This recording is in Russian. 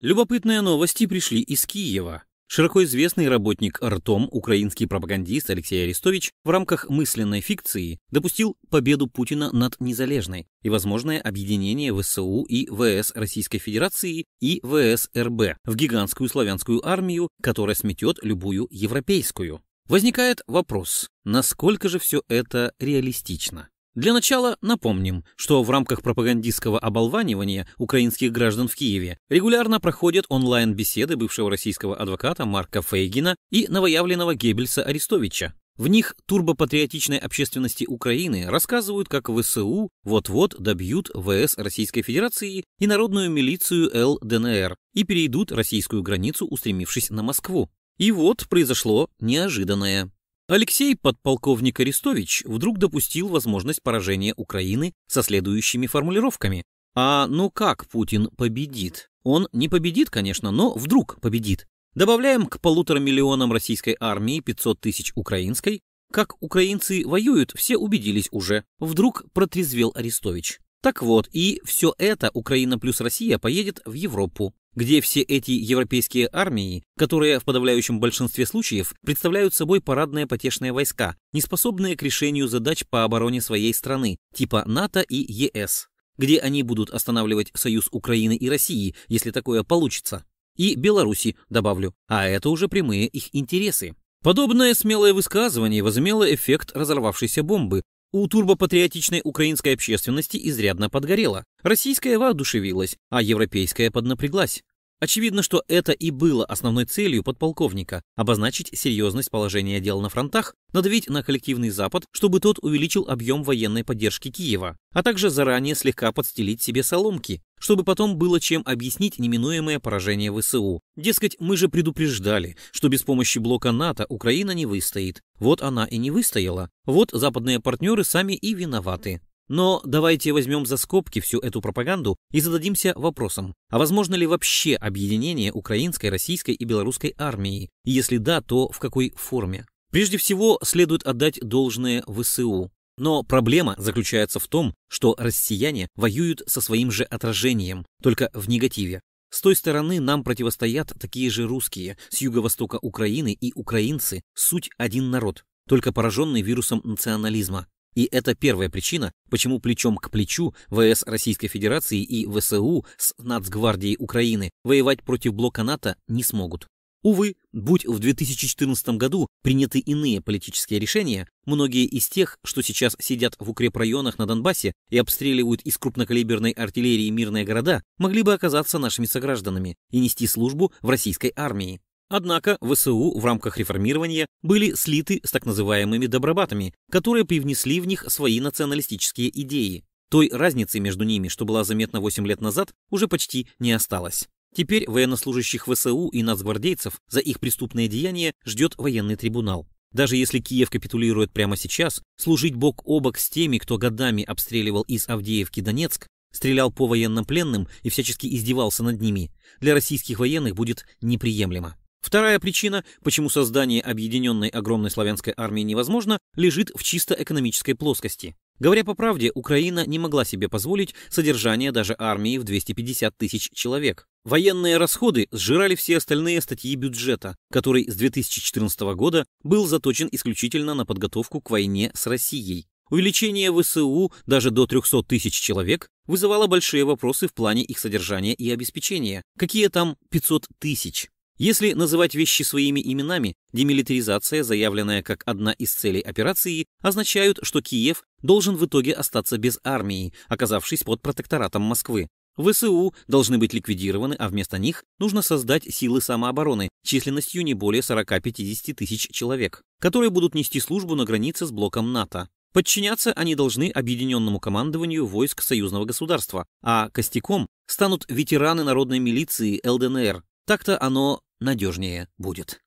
Любопытные новости пришли из Киева. Широко известный работник ртом, украинский пропагандист Алексей Арестович в рамках мысленной фикции допустил победу Путина над Незалежной и возможное объединение ВСУ и ВС Российской Федерации и ВСРБ в гигантскую славянскую армию, которая сметет любую европейскую. Возникает вопрос, насколько же все это реалистично? Для начала напомним, что в рамках пропагандистского оболванивания украинских граждан в Киеве регулярно проходят онлайн-беседы бывшего российского адвоката Марка Фейгина и новоявленного Геббельса Арестовича. В них турбопатриотичной общественности Украины рассказывают, как ВСУ вот-вот добьют ВС Российской Федерации и народную милицию ЛДНР и перейдут российскую границу, устремившись на Москву. И вот произошло неожиданное. Алексей подполковник Арестович вдруг допустил возможность поражения Украины со следующими формулировками. А ну как Путин победит? Он не победит, конечно, но вдруг победит. Добавляем к полутора миллионам российской армии 500 тысяч украинской. Как украинцы воюют, все убедились уже. Вдруг протрезвел Арестович. Так вот, и все это Украина плюс Россия поедет в Европу где все эти европейские армии, которые в подавляющем большинстве случаев представляют собой парадные потешные войска, не способные к решению задач по обороне своей страны, типа НАТО и ЕС, где они будут останавливать союз Украины и России, если такое получится, и Беларуси, добавлю, а это уже прямые их интересы. Подобное смелое высказывание возымело эффект разорвавшейся бомбы, у турбопатриотичной украинской общественности изрядно подгорело. Российская воодушевилась, а европейская поднапряглась. Очевидно, что это и было основной целью подполковника – обозначить серьезность положения дел на фронтах, надавить на коллективный Запад, чтобы тот увеличил объем военной поддержки Киева, а также заранее слегка подстелить себе соломки, чтобы потом было чем объяснить неминуемое поражение ВСУ. Дескать, мы же предупреждали, что без помощи блока НАТО Украина не выстоит. Вот она и не выстояла. Вот западные партнеры сами и виноваты. Но давайте возьмем за скобки всю эту пропаганду и зададимся вопросом, а возможно ли вообще объединение украинской, российской и белорусской армии? И если да, то в какой форме? Прежде всего, следует отдать должное ВСУ. Но проблема заключается в том, что россияне воюют со своим же отражением, только в негативе. С той стороны нам противостоят такие же русские, с юго-востока Украины и украинцы, суть один народ, только пораженный вирусом национализма. И это первая причина, почему плечом к плечу ВС Российской Федерации и ВСУ с Нацгвардией Украины воевать против блока НАТО не смогут. Увы, будь в 2014 году приняты иные политические решения, многие из тех, что сейчас сидят в укрепрайонах на Донбассе и обстреливают из крупнокалиберной артиллерии мирные города, могли бы оказаться нашими согражданами и нести службу в российской армии. Однако ВСУ в рамках реформирования были слиты с так называемыми добробатами, которые привнесли в них свои националистические идеи. Той разницы между ними, что была заметна 8 лет назад, уже почти не осталось. Теперь военнослужащих ВСУ и нацгвардейцев за их преступные деяния ждет военный трибунал. Даже если Киев капитулирует прямо сейчас, служить бок о бок с теми, кто годами обстреливал из Авдеевки Донецк, стрелял по военнопленным и всячески издевался над ними, для российских военных будет неприемлемо. Вторая причина, почему создание объединенной огромной славянской армии невозможно, лежит в чисто экономической плоскости. Говоря по правде, Украина не могла себе позволить содержание даже армии в 250 тысяч человек. Военные расходы сжирали все остальные статьи бюджета, который с 2014 года был заточен исключительно на подготовку к войне с Россией. Увеличение ВСУ даже до 300 тысяч человек вызывало большие вопросы в плане их содержания и обеспечения. Какие там 500 тысяч? Если называть вещи своими именами, демилитаризация, заявленная как одна из целей операции, означает, что Киев должен в итоге остаться без армии, оказавшись под протекторатом Москвы. ВСУ должны быть ликвидированы, а вместо них нужно создать силы самообороны численностью не более 40-50 тысяч человек, которые будут нести службу на границе с блоком НАТО. Подчиняться они должны объединенному командованию войск союзного государства, а костяком станут ветераны народной милиции ЛДНР, так-то оно надежнее будет.